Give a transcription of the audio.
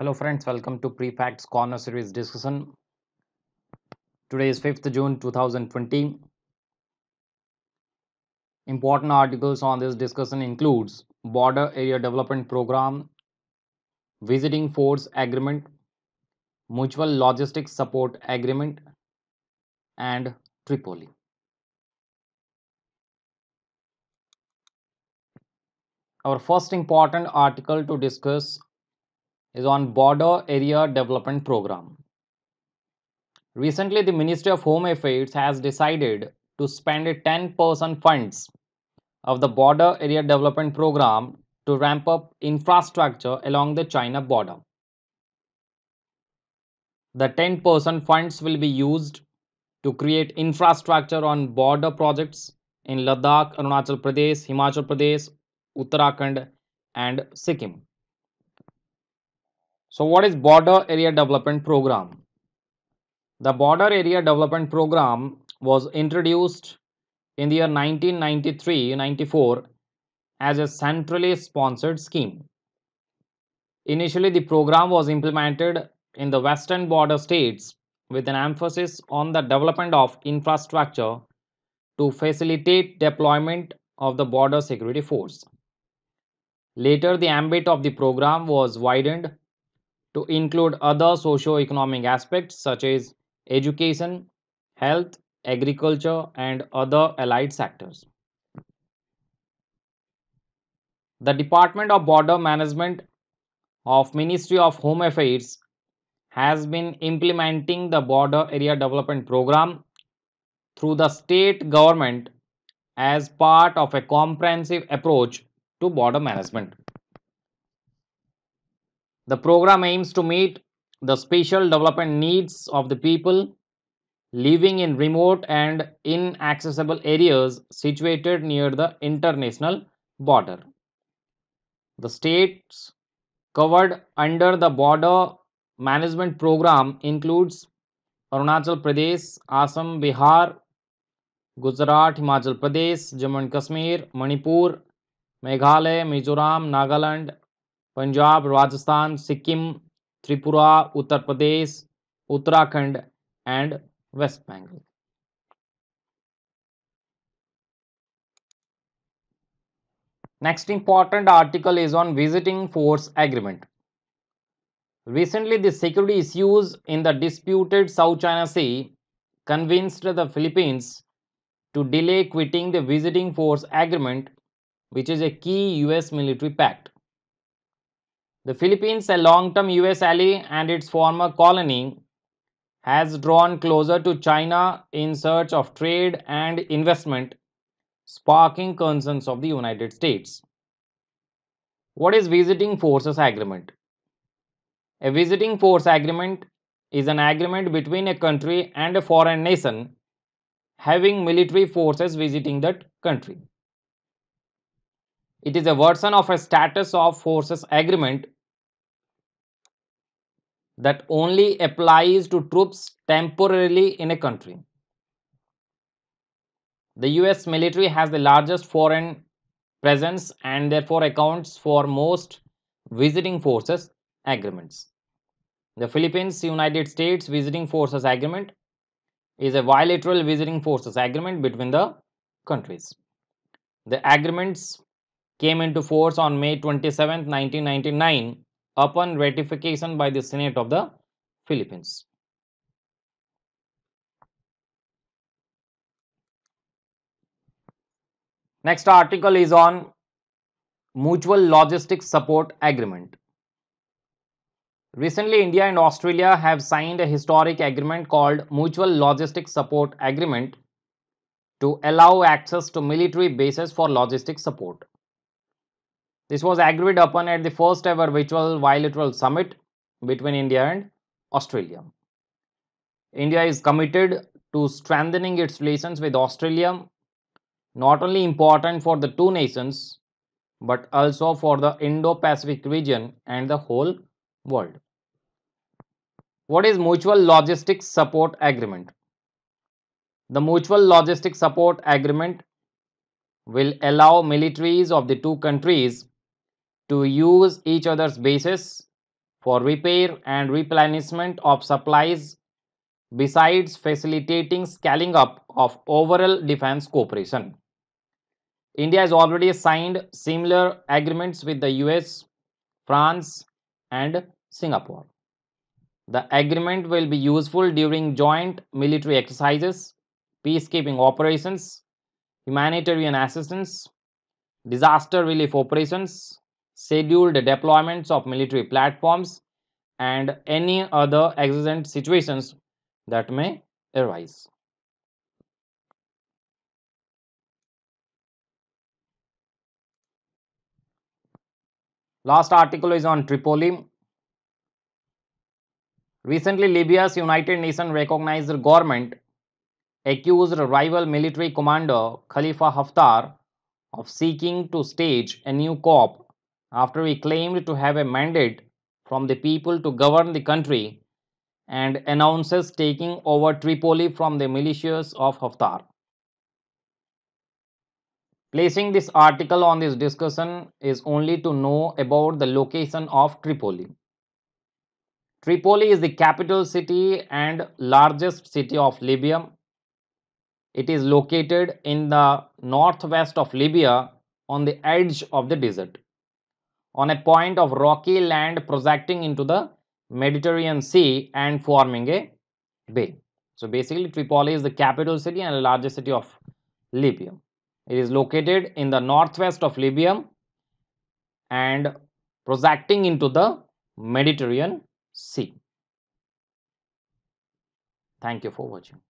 Hello friends, welcome to Prefacts Corner Series discussion. Today is 5th June 2020. Important articles on this discussion includes Border Area Development Program, Visiting Force Agreement, Mutual Logistics Support Agreement, and Tripoli. Our first important article to discuss is on Border Area Development Program. Recently, the Ministry of Home Affairs has decided to spend 10% funds of the Border Area Development Program to ramp up infrastructure along the China border. The 10% funds will be used to create infrastructure on border projects in Ladakh, Arunachal Pradesh, Himachal Pradesh, Uttarakhand and Sikkim. So what is border area development program? The border area development program was introduced in the year 1993-94 as a centrally sponsored scheme. Initially, the program was implemented in the western border states with an emphasis on the development of infrastructure to facilitate deployment of the border security force. Later, the ambit of the program was widened to include other socio-economic aspects such as education, health, agriculture and other allied sectors. The Department of Border Management of Ministry of Home Affairs has been implementing the Border Area Development Program through the state government as part of a comprehensive approach to border management. The program aims to meet the special development needs of the people living in remote and inaccessible areas situated near the international border. The states covered under the border management program includes Arunachal Pradesh, Assam, Bihar, Gujarat, Himachal Pradesh, Jammu and Kashmir, Manipur, Meghalaya, Mizoram, Nagaland, Punjab Rajasthan Sikkim Tripura Uttar Pradesh Uttarakhand and West Bengal. Next important article is on visiting force agreement. Recently, the security issues in the disputed South China Sea convinced the Philippines to delay quitting the visiting force agreement, which is a key US military pact. The Philippines, a long-term US ally and its former colony, has drawn closer to China in search of trade and investment, sparking concerns of the United States. What is Visiting Forces Agreement? A Visiting Force Agreement is an agreement between a country and a foreign nation having military forces visiting that country. It is a version of a status of forces agreement that only applies to troops temporarily in a country. The US military has the largest foreign presence and therefore accounts for most visiting forces agreements. The Philippines United States visiting forces agreement is a bilateral visiting forces agreement between the countries. The agreements came into force on May 27, 1999 upon ratification by the Senate of the Philippines. Next article is on Mutual Logistics Support Agreement. Recently, India and Australia have signed a historic agreement called Mutual Logistics Support Agreement to allow access to military bases for logistics support. This was agreed upon at the first ever virtual bilateral summit between India and Australia. India is committed to strengthening its relations with Australia, not only important for the two nations, but also for the Indo-Pacific region and the whole world. What is Mutual Logistics Support Agreement? The Mutual Logistics Support Agreement will allow militaries of the two countries to use each other's bases for repair and replenishment of supplies besides facilitating scaling up of overall defense cooperation. India has already signed similar agreements with the US, France and Singapore. The agreement will be useful during joint military exercises, peacekeeping operations, humanitarian assistance, disaster relief operations, scheduled deployments of military platforms and any other exigent situations that may arise. Last article is on Tripoli. Recently, Libya's United Nations recognized government accused rival military commander Khalifa Haftar of seeking to stage a new coup after we claimed to have a mandate from the people to govern the country and announces taking over Tripoli from the militias of Haftar. Placing this article on this discussion is only to know about the location of Tripoli. Tripoli is the capital city and largest city of Libya. It is located in the northwest of Libya on the edge of the desert on a point of rocky land projecting into the Mediterranean Sea and forming a bay. So basically Tripoli is the capital city and the largest city of Libya. It is located in the northwest of Libya and projecting into the Mediterranean Sea. Thank you for watching.